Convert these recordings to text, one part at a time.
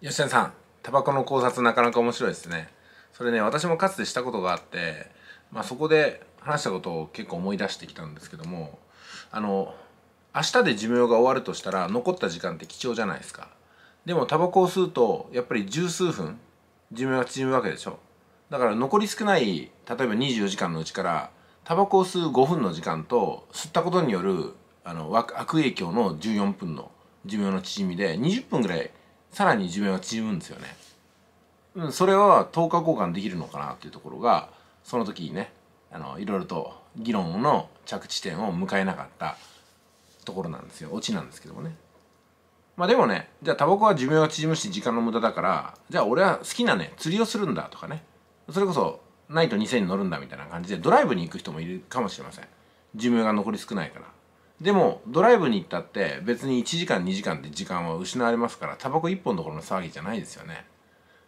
吉田さんタバコの考察なかなか面白いですねそれね私もかつてしたことがあって、まあ、そこで話したことを結構思い出してきたんですけどもあの明日で寿命が終わるとしたら残った時間って貴重じゃないですかでもタバコを吸うとやっぱり十数分寿命が縮むわけでしょだから残り少ない例えば24時間のうちからタバコを吸う5分の時間と吸ったことによるあの悪影響の14分の寿命の縮みで20分ぐらいさらに寿命が縮むんですよね。うん、それは10日交換できるのかなっていうところがその時にねあのいろいろと議論の着地点を迎えなかったところなんですよオチなんですけどもね。まあでもねじゃあタバコは寿命が縮むし時間の無駄だからじゃあ俺は好きなね釣りをするんだとかねそれこそナイト2000に乗るんだみたいな感じでドライブに行く人もいるかもしれません寿命が残り少ないからでもドライブに行ったって別に1時間2時間で時間は失われますからタバコ1本どころの騒ぎじゃないですよね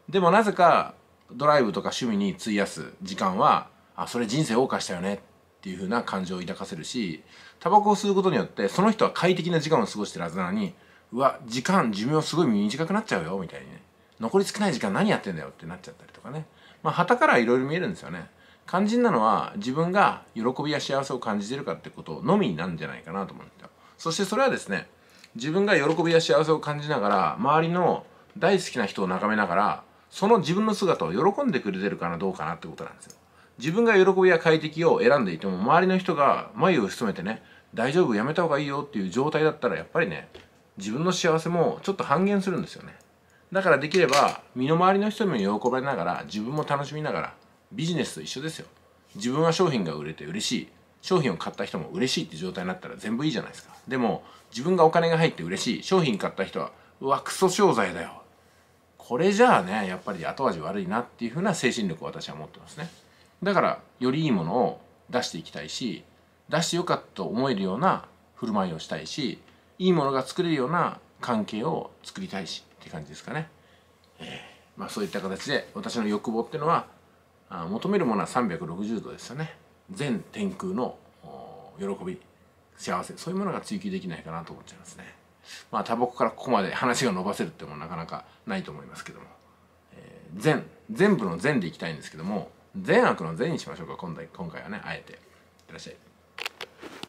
でもなぜかドライブとか趣味に費やす時間はあそれ人生謳歌したよねっていう風な感情を抱かせるしタバコを吸うことによってその人は快適な時間を過ごしてるはずなのにうわ時間寿命すごい短くなっちゃうよみたいにね残り少ない時間何やってんだよってなっちゃったりとかねまあたからいろいろ見えるんですよね肝心なのは自分が喜びや幸せを感じてるかってことのみなんじゃないかなと思うんですよそしてそれはですね自分が喜びや幸せを感じながら周りの大好きな人を眺めながらその自分の姿を喜んでくれてるかなどうかなってことなんですよ自分が喜びや快適を選んでいても周りの人が眉を潜めてね大丈夫やめた方がいいよっていう状態だったらやっぱりね自分の幸せもちょっと半減するんですよねだからできれば身の回りの人にも喜ばれながら自分も楽しみながらビジネスと一緒ですよ自分は商品が売れて嬉しい商品を買った人も嬉しいって状態になったら全部いいじゃないですかでも自分がお金が入って嬉しい商品買った人はうわクソ商材だよこれじゃあねやっぱり後味悪いなっていうふうな精神力を私は持ってますねだからよりいいものを出していきたいし出してよかったと思えるような振る舞いをしたいしいいものが作れるような関係を作りたいしって感じですかね、えー、まあそういった形で私の欲望っていうのは求めるものは360度ですよね全天空の喜び幸せそういうものが追求できないかなと思っちゃいますねまあタバコからここまで話が伸ばせるってもなかなかないと思いますけども、えー、善全部の善でいきたいんですけども善悪の善にしましょうか今回今回はねあえていってらっしゃい